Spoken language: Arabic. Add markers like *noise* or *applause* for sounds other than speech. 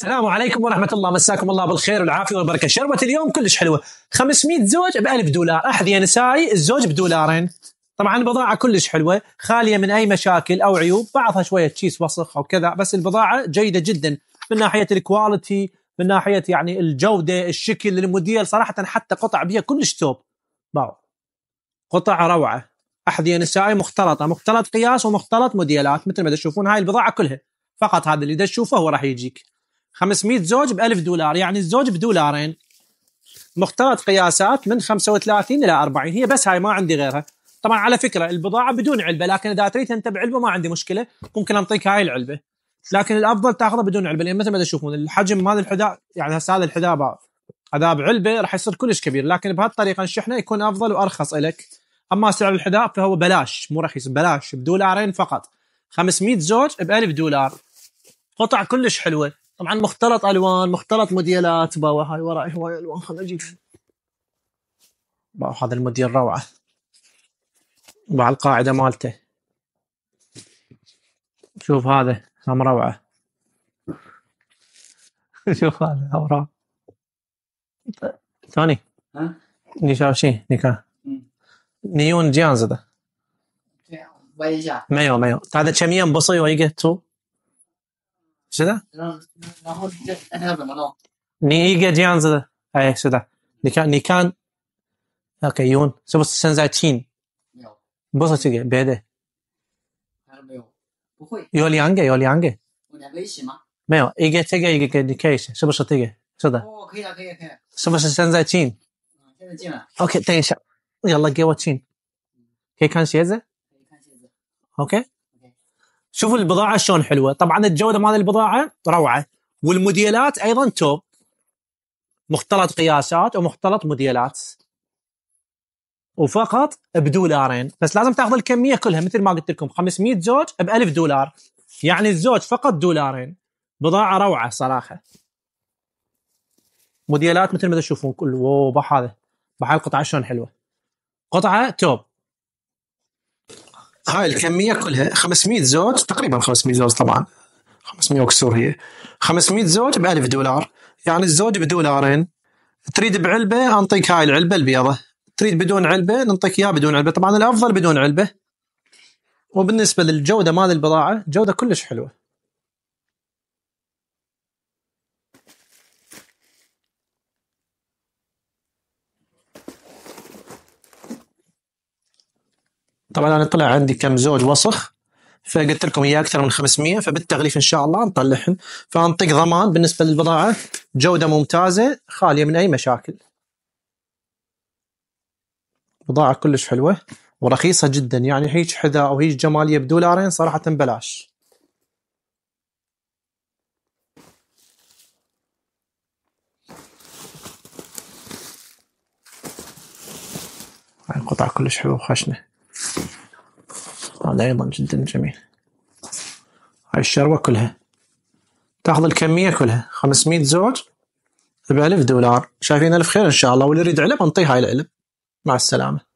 السلام عليكم ورحمة الله مساكم الله بالخير والعافية والبركة شربة اليوم كلش حلوة 500 زوج ب 1000 دولار أحذية نسائي الزوج بدولارين طبعا البضاعة كلش حلوة خالية من أي مشاكل أو عيوب بعضها شوية تشيس وسخ أو كذا بس البضاعة جيدة جدا من ناحية الكواليتي من ناحية يعني الجودة الشكل الموديل صراحة حتى قطع بيها كلش توب باو قطع روعة أحذية نسائي مختلطة مختلط قياس ومختلط موديلات مثل ما تشوفون هاي البضاعة كلها فقط هذا اللي تشوفه هو راح يجيك 500 زوج ب 1000 دولار يعني الزوج بدولارين مختلط قياسات من 35 الى 40 هي بس هاي ما عندي غيرها طبعا على فكره البضاعه بدون علبه لكن اذا تريد انت بعلبه ما عندي مشكله ممكن انطيك هاي العلبه لكن الافضل تاخذها بدون علبه لان مثل ما تشوفون الحجم مال الحذاء يعني هسه هذا الحذاء هذا بعلبه راح يصير كلش كبير لكن بهالطريقه الشحنه يكون افضل وارخص لك اما سعر الحذاء فهو بلاش مو رخيص بلاش بدولارين فقط 500 زوج ب 1000 دولار قطع كلش حلوه طبعا مختلط الوان مختلط موديلات باوا هاي وراي هواي الوان خلنا اجيب باوع هذا الموديل روعه وعلى القاعده مالته شوف هذا هم روعه *laughs* شوف هذا هم روعه ثاني نيشاشي نيكا نيون جيانز ده ميو ميو هذا كم ينبصي بصي تو 是的，然后你后这他要怎么弄？你一个这样子的，哎，是的，你看你看，OK，用是不是现在听？没有，不是这个别的。没有，不会。有两个，有两个。我两个一起吗？没有，一个这个一个给你看一下，是不是这个？是的。哦，可以了，可以，了，可以。了。是不是现在进？嗯，现在进了。OK，等一下，要了给我进。可以看鞋子？可以看鞋子。OK。شوفوا البضاعه شلون حلوه طبعا الجوده مال البضاعه روعه والموديلات ايضا توب مختلط قياسات ومختلط موديلات وفقط بدولارين بس لازم تاخذ الكميه كلها مثل ما قلت لكم 500 زوج ب 1000 دولار يعني الزوج فقط دولارين بضاعه روعه صراحه موديلات مثل ما تشوفون كل واو بح هذا بحال القطعه شلون حلوه قطعه توب هاي الكميه كلها 500 زوج تقريبا 500 زوج طبعا 500 وكسور هي 500 زوج ب 1000 دولار يعني الزوج بدولارين تريد بعلبه انطيك هاي العلبه البيضه تريد بدون علبه نعطيك اياها بدون علبه طبعا الافضل بدون علبه وبالنسبه للجوده مال البضاعه جوده كلش حلوه طبعا انا طلع عندي كم زوج وسخ فقلت لكم اياه اكثر من 500 فبالتغليف ان شاء الله نطلعهم فانطق ضمان بالنسبه للبضاعه جوده ممتازه خاليه من اي مشاكل. بضاعه كلش حلوه ورخيصه جدا يعني هيج حذاء او هيج جماليه بدولارين صراحه بلاش. القطعة كلش حلوة وخشنة هذا أيضا جدا جميل هاي الشروة كلها تاخذ الكمية كلها 500 زوج ب 1000 دولار شايفين ألف خير إن شاء الله واللي يريد علب انطيه هاي العلب مع السلامة